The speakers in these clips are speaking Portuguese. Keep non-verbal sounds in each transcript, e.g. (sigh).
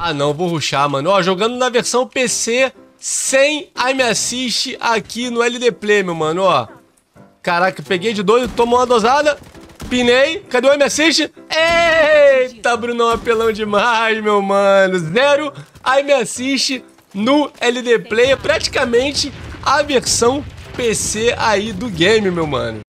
Ah não, vou ruxar, mano. Ó, jogando na versão PC sem I'm Assist aqui no LD Play, meu mano, ó. Caraca, peguei de doido, tomou uma dosada, pinei. Cadê o I'm Assist? Eita, Brunão, apelão demais, meu mano. Zero I'm Assist no LD É praticamente a versão PC aí do game, meu mano.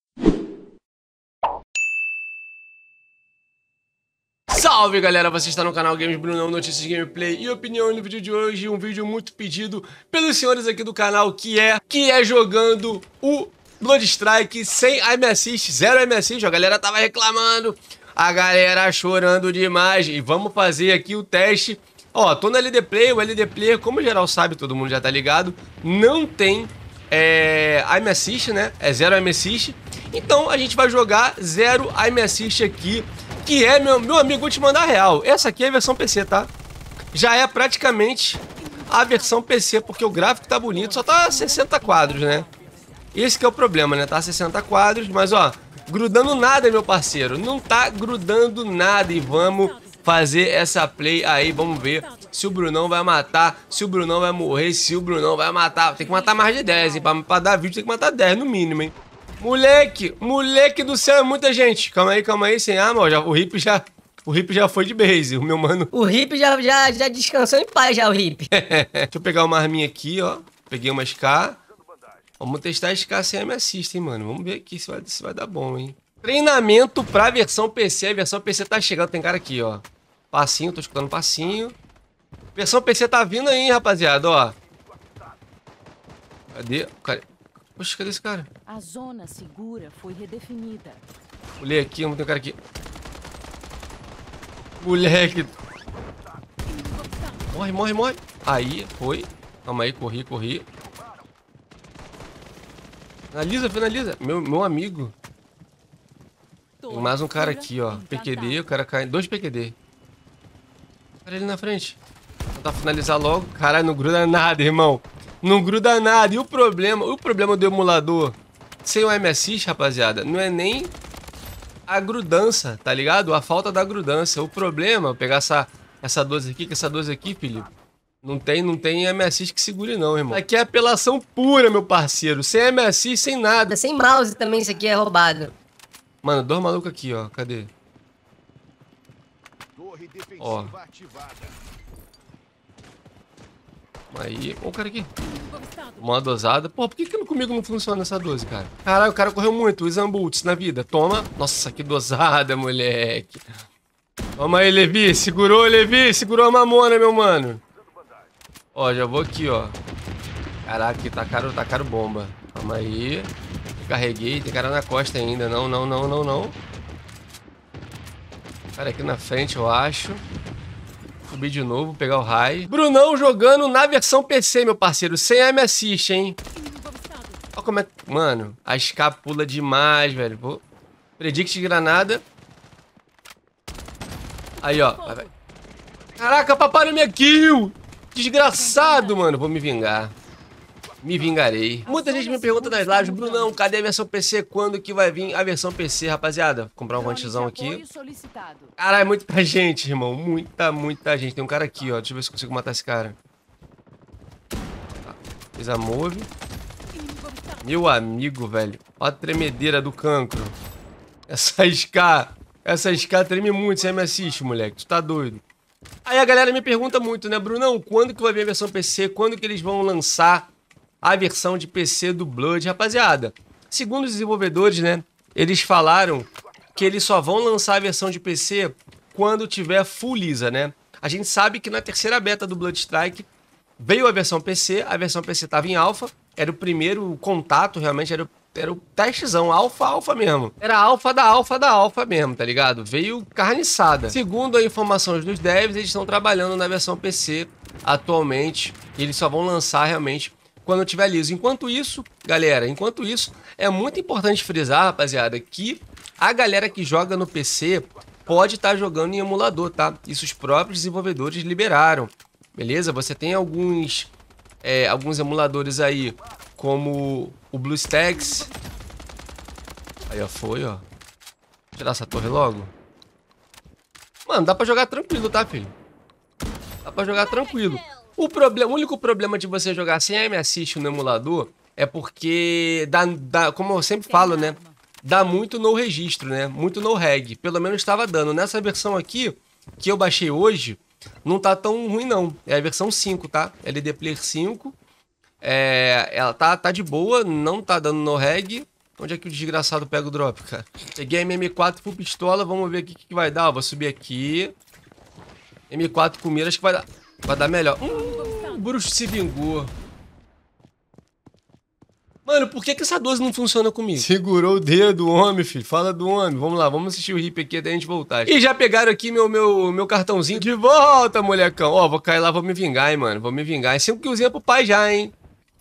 Salve galera, você está no canal Games Brunão Notícias Gameplay e opinião no vídeo de hoje, um vídeo muito pedido pelos senhores aqui do canal que é, que é jogando o Blood Strike sem aim assist, zero aim assist, a galera tava reclamando, a galera chorando demais e vamos fazer aqui o teste. Ó, tô no LD Player, o LD Player, como geral sabe, todo mundo já tá ligado, não tem é, aim assist, né, é zero aim assist, então a gente vai jogar zero aim assist aqui que é, meu, meu amigo, vou te mandar real. Essa aqui é a versão PC, tá? Já é praticamente a versão PC, porque o gráfico tá bonito, só tá 60 quadros, né? Esse que é o problema, né? Tá 60 quadros, mas ó, grudando nada, meu parceiro. Não tá grudando nada e vamos fazer essa play aí, vamos ver se o Brunão vai matar, se o Brunão vai morrer, se o Brunão vai matar. Tem que matar mais de 10, hein? Pra, pra dar vídeo tem que matar 10 no mínimo, hein? Moleque, moleque do céu, é muita gente. Calma aí, calma aí, sem arma, ó, já, o hippie já... O Hip já foi de base, o meu mano. O hippie já, já, já descansou em paz, já, o hippie. (laughs) Deixa eu pegar uma arminha aqui, ó. Peguei uma SK. Vamos testar a SK sem a minha assist, hein, mano. Vamos ver aqui se vai, se vai dar bom, hein. Treinamento pra versão PC. A versão PC tá chegando. Tem cara aqui, ó. Passinho, tô escutando passinho. Versão PC tá vindo aí, hein, rapaziada, ó. Cadê? Cadê? Poxa, cadê esse cara? A zona segura foi redefinida. Olhei aqui, tem um cara aqui. Moleque. Morre, morre, morre. Aí, foi. Calma aí, corri, corri. Finaliza, finaliza. Meu, meu amigo. Tem mais um cara aqui, ó. PQD, o cara cai. Dois PQD. Olha ele na frente. Tentar finalizar logo. Caralho, não gruda nada, irmão. Não gruda nada. E o problema, o problema do emulador sem o MSX, rapaziada, não é nem a grudança, tá ligado? A falta da grudança. O problema, pegar essa, essa 12 aqui, que essa 12 aqui, Felipe, não tem, não tem MSX que segure não, irmão. Aqui é apelação pura, meu parceiro. Sem MSX, sem nada. Sem mouse também, isso aqui é roubado. Mano, dois malucos aqui, ó. Cadê? Ó. Aí, o cara aqui. Tomou uma dosada. Pô, por que, que comigo não funciona essa 12, cara? Caralho, o cara correu muito. Isambultz na vida. Toma. Nossa, que dosada, moleque. Toma aí, Levi. Segurou, Levi. Segurou a mamona, meu mano. Ó, já vou aqui, ó. Caraca, tá caro, tá caro bomba. Calma aí. Carreguei. Tem cara na costa ainda. Não, não, não, não, não. Cara aqui na frente, eu acho subir de novo, pegar o raio. Brunão jogando na versão PC, meu parceiro. Sem aí me assiste, hein? Olha como é... Mano, a escapula demais, velho. Vou... Predict granada. Aí, ó. Vai, vai. Caraca, paparam minha kill! Desgraçado, mano. Vou me vingar me vingarei. Muita gente me pergunta nas lives, Brunão, cadê a versão PC? Quando que vai vir a versão PC, rapaziada? Vou comprar um guantezão é aqui. Caralho, é muita gente, irmão. Muita, muita gente. Tem um cara aqui, ó. Deixa eu ver se consigo matar esse cara. Tá. Fiz a move. Meu amigo, velho. Ó a tremedeira do cancro. Essa SK. Essa SK treme muito. Você me assiste, moleque. Tu tá doido. Aí a galera me pergunta muito, né, Brunão? Quando que vai vir a versão PC? Quando que eles vão lançar a versão de PC do Blood, rapaziada. Segundo os desenvolvedores, né, eles falaram que eles só vão lançar a versão de PC quando tiver full Lisa, né? A gente sabe que na terceira beta do Blood Strike veio a versão PC, a versão PC estava em alpha, era o primeiro contato, realmente era o, era o testezão, alfa, alfa mesmo. Era alfa da alfa da alfa mesmo, tá ligado? Veio carniçada. Segundo as informações dos devs, eles estão trabalhando na versão PC atualmente e eles só vão lançar realmente quando tiver liso. Enquanto isso, galera, enquanto isso, é muito importante frisar, rapaziada, que a galera que joga no PC pode estar tá jogando em emulador, tá? Isso os próprios desenvolvedores liberaram, beleza? Você tem alguns, é, alguns emuladores aí, como o BlueStacks. Aí, ó, foi, ó. tirar essa torre logo. Mano, dá pra jogar tranquilo, tá, filho? Dá pra jogar tranquilo. O, problema, o único problema de você jogar sem M-Assist no emulador é porque, dá, dá, como eu sempre falo, né? Dá muito no registro, né? Muito no reg. Pelo menos estava dando. Nessa versão aqui, que eu baixei hoje, não tá tão ruim não. É a versão 5, tá? LD Player 5. É, ela tá, tá de boa, não tá dando no reg. Onde é que o desgraçado pega o drop, cara? Peguei a MM4 pro pistola, vamos ver o que, que vai dar. Ó, vou subir aqui. M4 com mira, acho que vai dar, vai dar melhor. Hum! bruxo se vingou. Mano, por que, que essa 12 não funciona comigo? Segurou o dedo, homem, filho. Fala do homem. Vamos lá, vamos assistir o hip aqui até a gente voltar. E já pegaram aqui meu, meu, meu cartãozinho de volta, molecão. Ó, vou cair lá, vou me vingar, hein, mano. Vou me vingar. É 5 killzinha pro pai já, hein.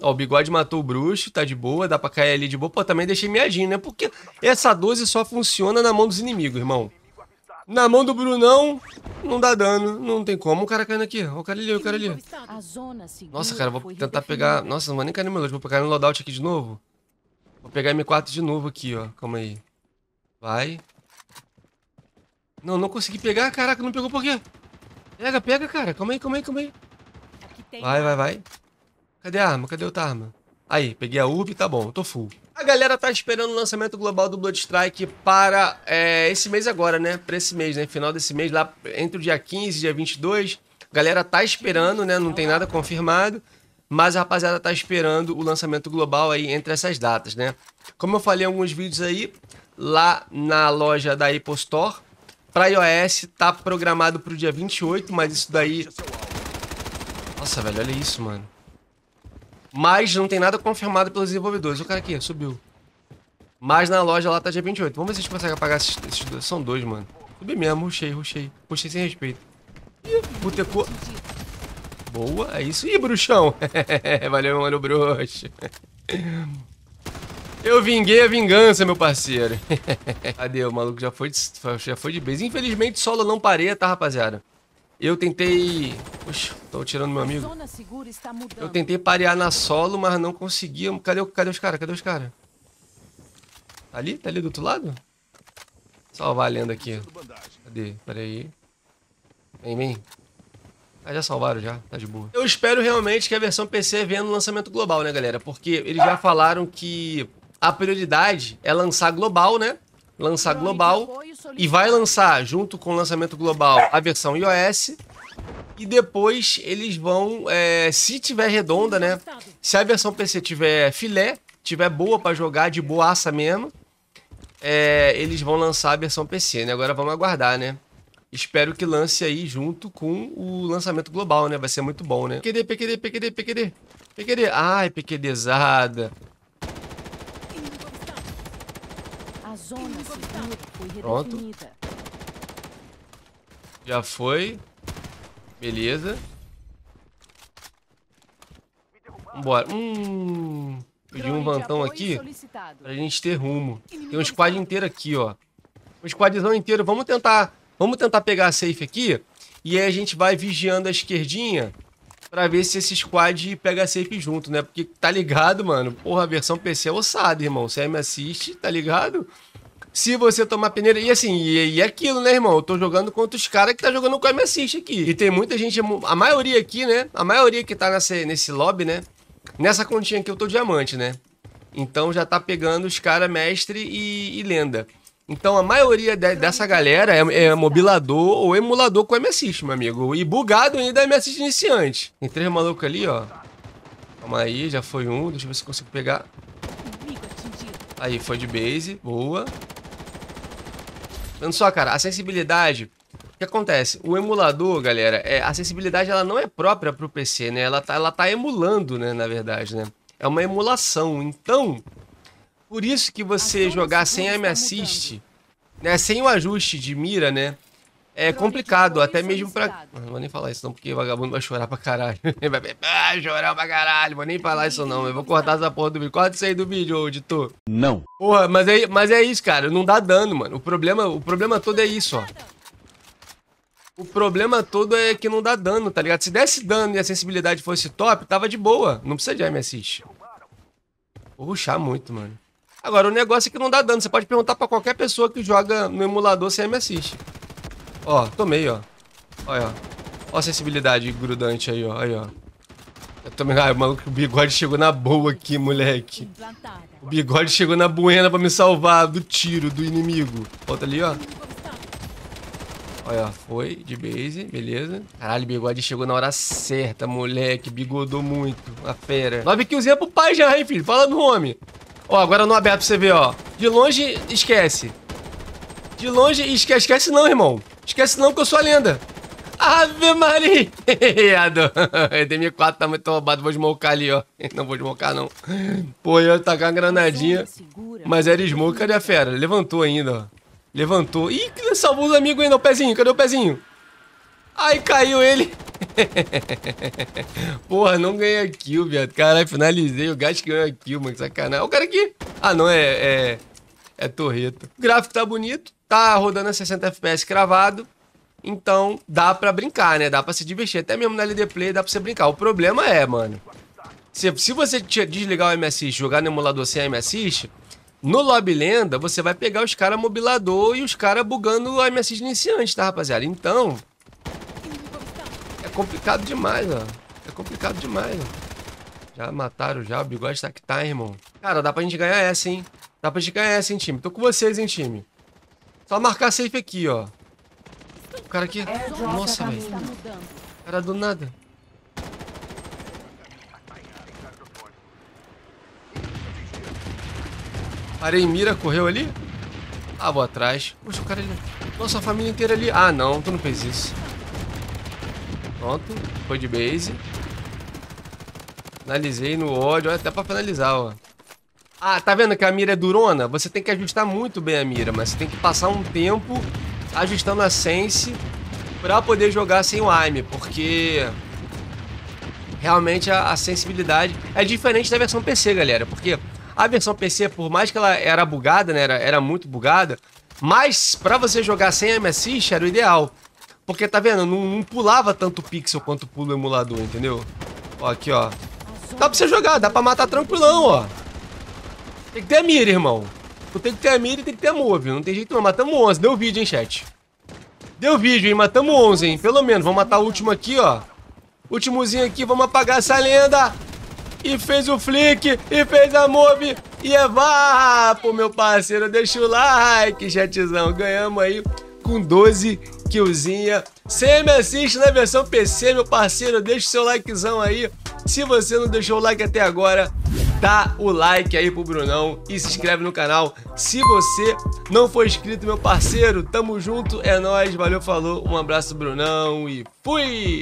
Ó, o bigode matou o bruxo, tá de boa, dá pra cair ali de boa. Pô, também deixei miadinho, né? Porque essa 12 só funciona na mão dos inimigos, irmão. Na mão do Brunão, não dá dano. Não tem como. O cara caindo aqui. O cara ali, o cara ali. Nossa, cara, vou tentar pegar... Nossa, não vou nem cair no meu load. Vou pegar no loadout aqui de novo. Vou pegar M4 de novo aqui, ó. Calma aí. Vai. Não, não consegui pegar. Caraca, não pegou por quê? Pega, pega, cara. Calma aí, calma aí, calma aí. Vai, vai, vai. Cadê a arma? Cadê outra arma? Aí, peguei a UB, tá bom. Tô full. A galera tá esperando o lançamento global do Blood Strike para é, esse mês agora, né? Para esse mês, né? Final desse mês, lá entre o dia 15 e dia 22. A galera tá esperando, né? Não tem nada confirmado. Mas a rapaziada tá esperando o lançamento global aí entre essas datas, né? Como eu falei em alguns vídeos aí, lá na loja da Apple Store, para iOS tá programado para o dia 28, mas isso daí... Nossa, velho, olha isso, mano. Mas não tem nada confirmado pelos desenvolvedores. O cara aqui, subiu. Mas na loja lá tá dia 28. Vamos ver se a gente consegue apagar esses, esses dois. São dois, mano. Subi mesmo, ruxei, ruxei. Puxei sem respeito. Ih, botecou. Boa, é isso. Ih, bruxão. (laughs) Valeu, mano, bruxo. Eu vinguei a vingança, meu parceiro. (laughs) Cadê? O maluco já foi de, já foi de base. Infelizmente, solo não parei, tá, rapaziada? Eu tentei... Poxa, tô tirando meu amigo. Eu tentei parear na solo, mas não conseguia. Cadê, cadê os caras? Cadê os caras? Tá ali? Tá ali do outro lado? Salvar a lenda aqui. Cadê? Pera aí. Vem, vem. Ah, já salvaram já, tá de boa. Eu espero realmente que a versão PC venha no lançamento global, né, galera? Porque eles já falaram que a prioridade é lançar global, né? lançar global e vai lançar junto com o lançamento global a versão iOS e depois eles vão, é, se tiver redonda, né? Se a versão PC tiver filé, tiver boa para jogar, de boaça mesmo, é, eles vão lançar a versão PC, né? Agora vamos aguardar, né? Espero que lance aí junto com o lançamento global, né? Vai ser muito bom, né? PQD, PQD, PQD, PQD. PQD. Ai, PQDzada. Zona segura foi redefinida. Já foi. Beleza. Vambora. Hum. Pedi um vantão aqui pra gente ter rumo. Tem um squad inteiro aqui, ó. Um squadzão inteiro. Vamos tentar. Vamos tentar pegar a safe aqui. E aí a gente vai vigiando a esquerdinha pra ver se esse squad pega a safe junto, né? Porque tá ligado, mano. Porra, a versão PC é ossada, irmão. Você me assiste, tá ligado? se você tomar peneira. E assim, e, e é aquilo, né, irmão? Eu tô jogando contra os caras que tá jogando com a MSX aqui. E tem muita gente, a maioria aqui, né? A maioria que tá nessa, nesse lobby, né? Nessa continha aqui eu tô diamante, né? Então já tá pegando os caras mestre e, e, lenda. Então a maioria de, dessa galera é, é, mobilador ou emulador com MSX, meu amigo. E bugado ainda é MSX iniciante. Tem três malucos ali, ó. Calma aí, já foi um. Deixa eu ver se consigo pegar. Aí, foi de base. Boa. Vendo só, cara, acessibilidade. O que acontece? O emulador, galera, é, a acessibilidade ela não é própria para o PC, né? Ela tá, ela tá emulando, né? Na verdade, né? É uma emulação. Então, por isso que você jogar sem m assist, né? Sem o ajuste de mira, né? É, é complicado, tipo, até é mesmo pra. Não vou nem falar isso não, porque o vagabundo vai chorar pra caralho. Ele (laughs) vai ah, chorar pra caralho, vou nem falar isso não. Eu vou cortar essa porra do vídeo. Corta isso aí do vídeo, ô editor. Não. Porra, mas é, mas é isso, cara. Não dá dano, mano. O problema, o problema todo é isso, ó. O problema todo é que não dá dano, tá ligado? Se desse dano e a sensibilidade fosse top, tava de boa. Não precisa de MSX. Vou ruxar muito, mano. Agora, o negócio é que não dá dano. Você pode perguntar pra qualquer pessoa que joga no emulador sem MSX. Ó, tomei, ó. Olha, ó. Ó a sensibilidade grudante aí, ó. Aí, ó. Eu também... Ah, maluco, o bigode chegou na boa aqui, moleque. O bigode chegou na buena pra me salvar do tiro do inimigo. Volta ali, ó. Olha, foi de base, beleza. Caralho, bigode chegou na hora certa, moleque. Bigodou muito, a fera. 9 killzinha é pro pai já, hein, filho. Fala no homem. Ó, agora no aberto pra você ver, ó. De longe, esquece. De longe, esquece. Esquece não, irmão. Esquece não que eu sou a lenda. Ave Maria! (laughs) DM4 tá muito roubado, vou desmocar ali, ó. (laughs) Não vou desmocar, não. Pô, eu ia tacar uma granadinha. Mas era smoke, cadê a fera? Levantou ainda, ó. Levantou. Ih, salvou os amigos ainda, o pezinho. Cadê o pezinho? Ai, caiu ele. (laughs) Porra, não ganhei kill, viado. Caralho, finalizei o gato que ganhou kill, mano. Que sacanagem. Olha o cara aqui. Ah, não, é... É, é torreta. O gráfico tá bonito tá rodando a 60 FPS cravado, então dá pra brincar, né? Dá pra se divertir. Até mesmo na LD Play dá pra você brincar. O problema é, mano, se, se você desligar o MSX jogar no emulador sem MSX, no Lobby Lenda você vai pegar os caras mobilador e os caras bugando o MSX iniciante, tá, rapaziada? Então, é complicado demais, ó. É complicado demais, ó. Já mataram já, o bigode tá que tá, irmão. Cara, dá pra gente ganhar essa, hein? Dá pra gente ganhar essa, hein, time? Tô com vocês, hein, time? Só marcar safe aqui, ó. O cara aqui... Nossa, velho. Cara do nada. Parei mira, correu ali. Ah, vou atrás. Poxa, o cara ali. Nossa, a família inteira ali. Ah, não, tu não fez isso. Pronto, foi de base. Finalizei no ódio. até pra finalizar, ó. Ah, tá vendo que a mira é durona? Você tem que ajustar muito bem a mira, mas você tem que passar um tempo ajustando a sense pra poder jogar sem o aim, porque realmente a, a, sensibilidade é diferente da versão PC, galera, porque a versão PC, por mais que ela era bugada, né, era, era muito bugada, mas pra você jogar sem aim assist era o ideal, porque tá vendo, não, não pulava tanto pixel quanto pula o emulador, entendeu? Ó, aqui, ó. Dá pra você jogar, dá pra matar tranquilão, ó. Tem que ter a mira, irmão. Tu tem que ter a mira e tem que ter a move. Não tem jeito não. Matamos 11. Deu vídeo, hein, chat. Deu vídeo, hein? Matamos 11, hein? Pelo menos. Vamos matar o último aqui, ó. Últimozinho aqui. Vamos apagar essa lenda. E fez o flick. E fez a move. E é vapo, meu parceiro. Deixa o like, chatzão. Ganhamos aí com 12 killzinha. Você me assiste na versão PC, meu parceiro. Deixa o seu likezão aí. Se você não deixou o like até agora, dá o like aí pro Brunão e se inscreve no canal se você não for inscrito, meu parceiro. Tamo junto, é nóis, valeu, falou, um abraço, Brunão e fui!